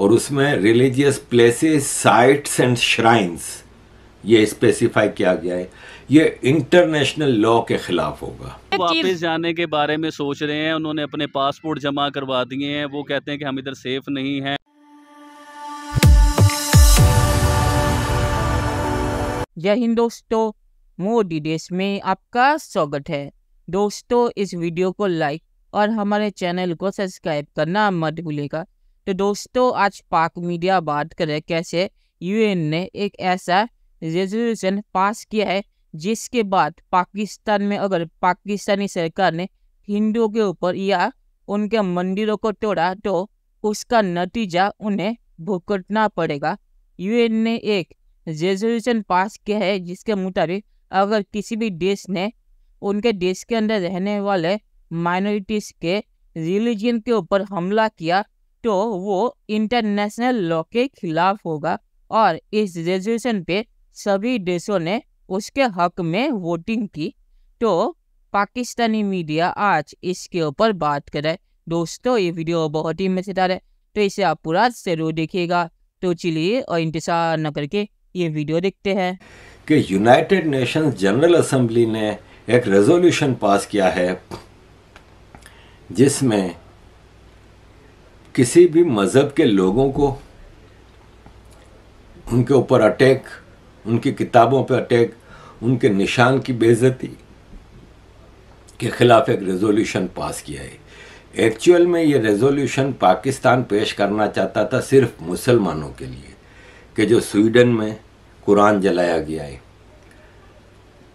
और उसमें religious places sites and shrines ये स्पेसिफाई किया गया है ये इंटरनेशनल लॉ के खिलाफ होगा वापस जाने के बारे में सोच रहे हैं उन्होंने अपने पासपोर्ट जमा करवा दिए हैं वो कहते हैं कि हम इधर सेफ नहीं हैं जय हिंद दोस्तों मोदी देश में आपका स्वागत है दोस्तों इस वीडियो को लाइक और हमारे चैनल को सब्सक्राइब करना मत भूलेगा तो दोस्तों आज पाक मीडिया बात करे कैसे यूएन ने एक ऐसा रेजोल्यूशन पास किया है जिसके बाद पाकिस्तान में अगर पाकिस्तानी सरकार ने हिंदुओं के ऊपर या उनके मंदिरों को तोड़ा तो उसका नतीजा उन्हें भुगतना पड़ेगा यूएन ने एक रेजोल्यूशन पास किया है जिसके मुताबिक अगर किसी भी देश ने उनके देश के अंदर रहने वाले माइनॉरिटीज़ के रिलीजन के ऊपर हमला किया तो वो इंटरनेशनल लॉ के खिलाफ होगा और इस रेजोल्यूशन पे सभी देशों ने उसके हक में वोटिंग की तो पाकिस्तानी मीडिया आज इसके ऊपर बात करे दोस्तों ये वीडियो बहुत ही मज़ेदार है तो इसे आप पूरा जरूर देखिएगा तो चलिए और इंतजार न करके ये वीडियो देखते हैं कि यूनाइटेड नेशंस जनरल असेंबली ने एक रेजोल्यूशन पास किया है जिसमें किसी भी मज़हब के लोगों को उनके ऊपर अटैक उनकी किताबों पर अटैक उनके निशान की बेज़ती के ख़िलाफ़ एक रेजोल्यूशन पास किया है एक्चुअल में ये रेजोल्यूशन पाकिस्तान पेश करना चाहता था सिर्फ मुसलमानों के लिए कि जो स्वीडन में कुरान जलाया गया है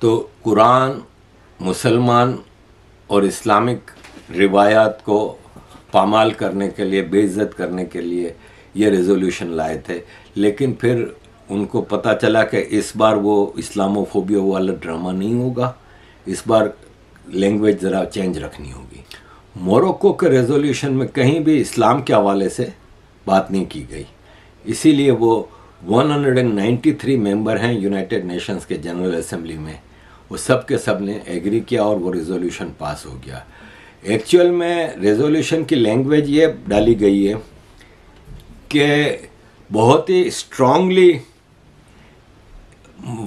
तो कुरान मुसलमान और इस्लामिक रिवायात को पामाल करने के लिए बेइज्जत करने के लिए ये रेजोल्यूशन लाए थे लेकिन फिर उनको पता चला कि इस बार वो इस्लामोफोबिया वाला ड्रामा नहीं होगा इस बार लैंग्वेज ज़रा चेंज रखनी होगी मोरक्को के रेजोल्यूशन में कहीं भी इस्लाम के हवाले से बात नहीं की गई इसीलिए वो 193 मेंबर हैं यूनाइटेड नेशंस के जनरल असम्बली में वो सब के सब ने एग्री किया और वो रेजोल्यूशन पास हो गया एक्चुअल में रेजोल्यूशन की लैंग्वेज ये डाली गई है कि बहुत ही स्ट्रांगली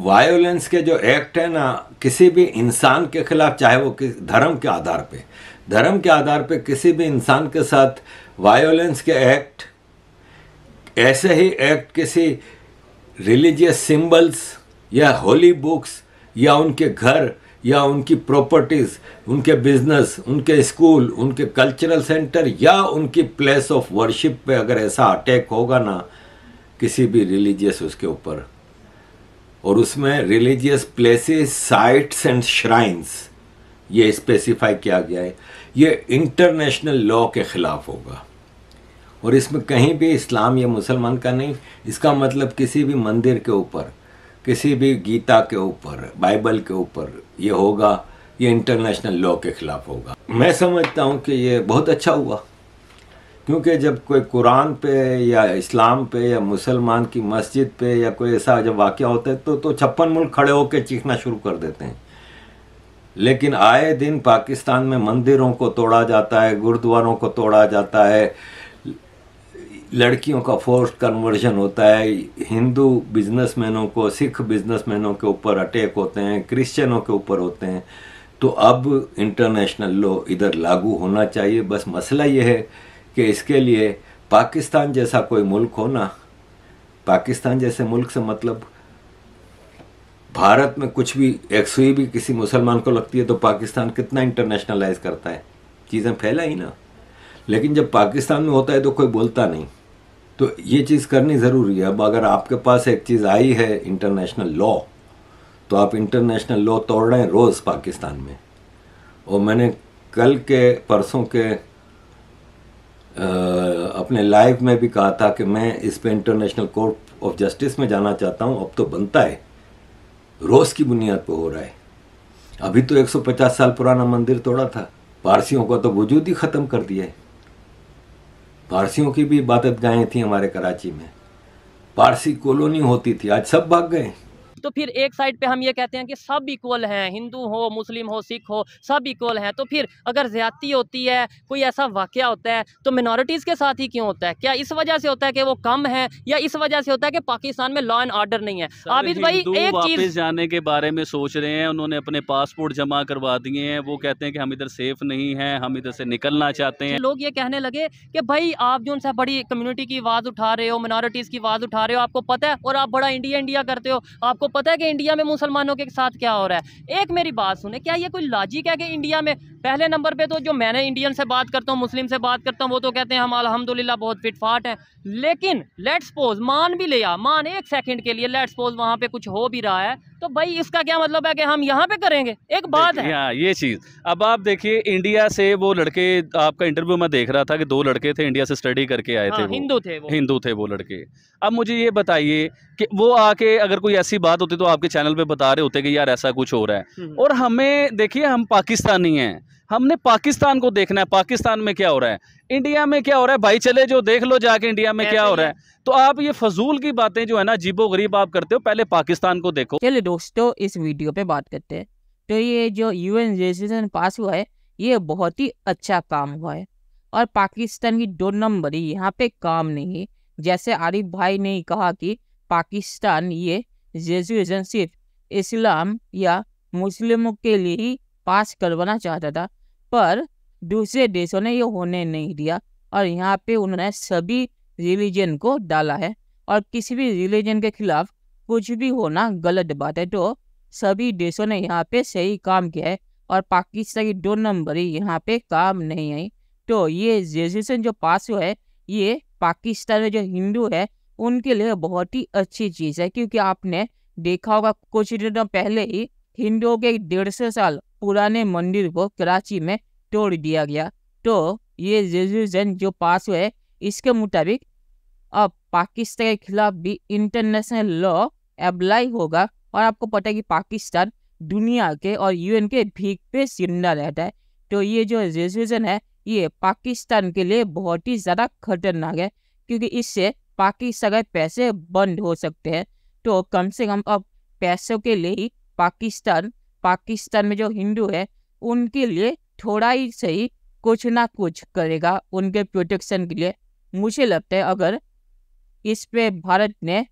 वायोलेंस के जो एक्ट है ना किसी भी इंसान के खिलाफ चाहे वो किस धर्म के आधार पे धर्म के आधार पे किसी भी इंसान के साथ वायोलेंस के एक्ट ऐसे ही एक्ट किसी रिलीजियस सिंबल्स या होली बुक्स या उनके घर या उनकी प्रॉपर्टीज़ उनके बिजनेस उनके स्कूल उनके कल्चरल सेंटर या उनकी प्लेस ऑफ वर्शिप पे अगर ऐसा अटैक होगा ना किसी भी रिलीजियस उसके ऊपर और उसमें religious places sites and shrines ये स्पेसिफाई किया गया है ये इंटरनेशनल लॉ के ख़िलाफ़ होगा और इसमें कहीं भी इस्लाम या मुसलमान का नहीं इसका मतलब किसी भी मंदिर के ऊपर किसी भी गीता के ऊपर बाइबल के ऊपर ये होगा ये इंटरनेशनल लॉ के खिलाफ होगा मैं समझता हूँ कि ये बहुत अच्छा हुआ क्योंकि जब कोई कुरान पे या इस्लाम पे या मुसलमान की मस्जिद पे या कोई ऐसा जब वाक़ होता है तो तो छप्पन मुल्क खड़े होकर चीखना शुरू कर देते हैं लेकिन आए दिन पाकिस्तान में मंदिरों को तोड़ा जाता है गुरुद्वारों को तोड़ा जाता है लड़कियों का फोर्स कन्वर्जन होता है हिंदू बिजनेसमैनों को सिख बिजनेसमैनों के ऊपर अटैक होते हैं क्रिश्चियनों के ऊपर होते हैं तो अब इंटरनेशनल लॉ इधर लागू होना चाहिए बस मसला ये है कि इसके लिए पाकिस्तान जैसा कोई मुल्क हो ना पाकिस्तान जैसे मुल्क से मतलब भारत में कुछ भी एक सुई भी किसी मुसलमान को लगती है तो पाकिस्तान कितना इंटरनेशनलाइज करता है चीज़ें फैला ही ना लेकिन जब पाकिस्तान में होता है तो कोई बोलता नहीं तो ये चीज़ करनी ज़रूरी है अब अगर आपके पास एक चीज़ आई है इंटरनेशनल लॉ तो आप इंटरनेशनल लॉ तोड़ रहे हैं रोज़ पाकिस्तान में और मैंने कल के परसों के आ, अपने लाइव में भी कहा था कि मैं इस पे इंटरनेशनल कोर्ट ऑफ जस्टिस में जाना चाहता हूँ अब तो बनता है रोज़ की बुनियाद पर हो रहा है अभी तो 150 साल पुराना मंदिर तोड़ा था पारसियों का तो वजूद ही ख़त्म कर दिया है पारसियों की भी इबादत गाहें थी हमारे कराची में पारसी कॉलोनी होती थी आज सब भाग गए तो फिर एक साइड पे हम ये कहते हैं कि सब इक्वल हैं हिंदू हो मुस्लिम हो सिख हो सब इक्वल हैं तो फिर अगर ज़्यादती होती है कोई ऐसा वाक़ होता है तो मिनॉरिटीज़ के साथ ही क्यों होता है क्या इस वजह से होता है कि वो कम है या इस वजह से होता है कि पाकिस्तान में लॉ एंड ऑर्डर नहीं है आबिद भाई एक चीज़ जाने के बारे में सोच रहे हैं उन्होंने अपने पासपोर्ट जमा करवा दिए हैं वो कहते हैं कि हम इधर सेफ नहीं हैं हम इधर से निकलना चाहते हैं लोग ये कहने लगे कि भाई आप जो उनसे बड़ी कम्युनिटी की आवाज़ उठा रहे हो मिनॉरिटीज़ की आवाज़ उठा रहे हो आपको पता है और आप बड़ा इंडिया इंडिया करते हो आपको पता है कि इंडिया में मुसलमानों के साथ क्या हो रहा है एक मेरी बात सुने क्या ये कोई लॉजिक है कि इंडिया में पहले नंबर पे तो जो मैंने इंडियन से बात करता हूँ मुस्लिम से बात करता हूँ वो तो कहते हैं हम अलहमदिल्ला बहुत फाट हैं लेकिन लेट्स पोज मान भी लिया मान एक सेकंड के लिए लेट्स पोज वहाँ पे कुछ हो भी रहा है तो भाई इसका क्या मतलब है कि हम यहाँ पे करेंगे एक बात है हाँ ये चीज़ अब आप देखिए इंडिया से वो लड़के आपका इंटरव्यू में देख रहा था कि दो लड़के थे इंडिया से स्टडी करके आए हाँ, थे हिंदू थे हिंदू थे वो लड़के अब मुझे ये बताइए कि वो आके अगर कोई ऐसी बात होती तो आपके चैनल पे बता रहे होते कि यार ऐसा कुछ हो रहा है हम्म। और हमें देखिए हम पाकिस्तानी हैं हमने पाकिस्तान को देखना है पाकिस्तान में क्या हो रहा है इंडिया में क्या हो रहा है भाई चले जो देख लो जाके इंडिया में क्या हो रहा है तो आप ये फजूल की बातें जो है ना जीबो गरीब आप करते हो पहले पाकिस्तान को देखो चलिए दोस्तों इस वीडियो पे बात करते हैं तो ये जो यूएन रेजोल्यूशन पास हुआ है ये बहुत ही अच्छा काम हुआ है और पाकिस्तान की दो नंबर यहाँ पे काम नहीं है जैसे आरिफ भाई ने कहा कि पाकिस्तान ये रेजुएशन सिर्फ इस्लाम या मुस्लिमों के लिए ही पास करवाना चाहता था पर दूसरे देशों ने ये होने नहीं दिया और यहाँ पे उन्होंने सभी रिलीजन को डाला है और किसी भी रिलीजन के खिलाफ कुछ भी होना गलत बात है तो सभी देशों ने यहाँ पे सही काम किया है और पाकिस्तान की दो नंबर ही यहाँ पे काम नहीं आई तो ये रेजोल्यूशन जो पास हुआ है ये पाकिस्तान में जो हिंदू है उनके लिए बहुत ही अच्छी चीज़ है क्योंकि आपने देखा होगा कुछ दिनों पहले ही हिंदुओं के डेढ़ सौ साल पुराने मंदिर को कराची में तोड़ दिया गया तो ये रेजोल्यूशन जो पास हुए इसके मुताबिक अब पाकिस्तान के खिलाफ भी इंटरनेशनल लॉ अप्लाई होगा और आपको पता है कि पाकिस्तान दुनिया के और यूएन के भीख पे जिंदा रहता है तो ये जो रेजोल्यूशन है ये पाकिस्तान के लिए बहुत ही ज़्यादा खतरनाक है क्योंकि इससे पाकिस्तान के पैसे बंद हो सकते हैं तो कम से कम अब पैसों के लिए ही पाकिस्तान पाकिस्तान में जो हिंदू है उनके लिए थोड़ा ही सही कुछ ना कुछ करेगा उनके प्रोटेक्शन के लिए मुझे लगता है अगर इस पे भारत ने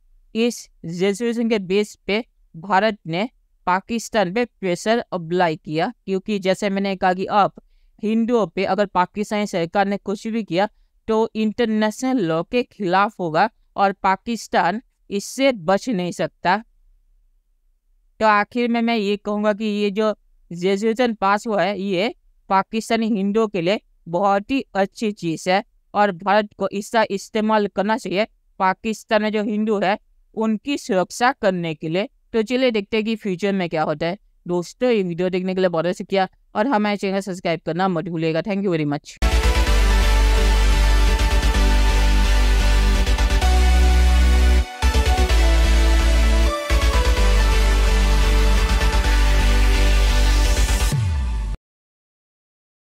इस रेजोल्यूशन के बेस पे भारत ने पाकिस्तान पे प्रेशर अप्लाई किया क्योंकि जैसे मैंने कहा कि अब हिंदुओं पे अगर पाकिस्तानी सरकार ने कुछ भी किया तो इंटरनेशनल लॉ के खिलाफ होगा और पाकिस्तान इससे बच नहीं सकता तो आखिर में मैं ये कहूँगा कि ये जो रेजोल्यूशन पास हुआ है ये पाकिस्तानी हिंदुओं के लिए बहुत ही अच्छी चीज़ है और भारत को इसका इस्तेमाल करना चाहिए पाकिस्तान में जो हिंदू है उनकी सुरक्षा करने के लिए तो चलिए देखते हैं कि फ्यूचर में क्या होता है दोस्तों ये वीडियो देखने के लिए बहुत शुक्रिया अच्छा और हमारे चैनल सब्सक्राइब करना मत भूलिएगा थैंक यू वेरी मच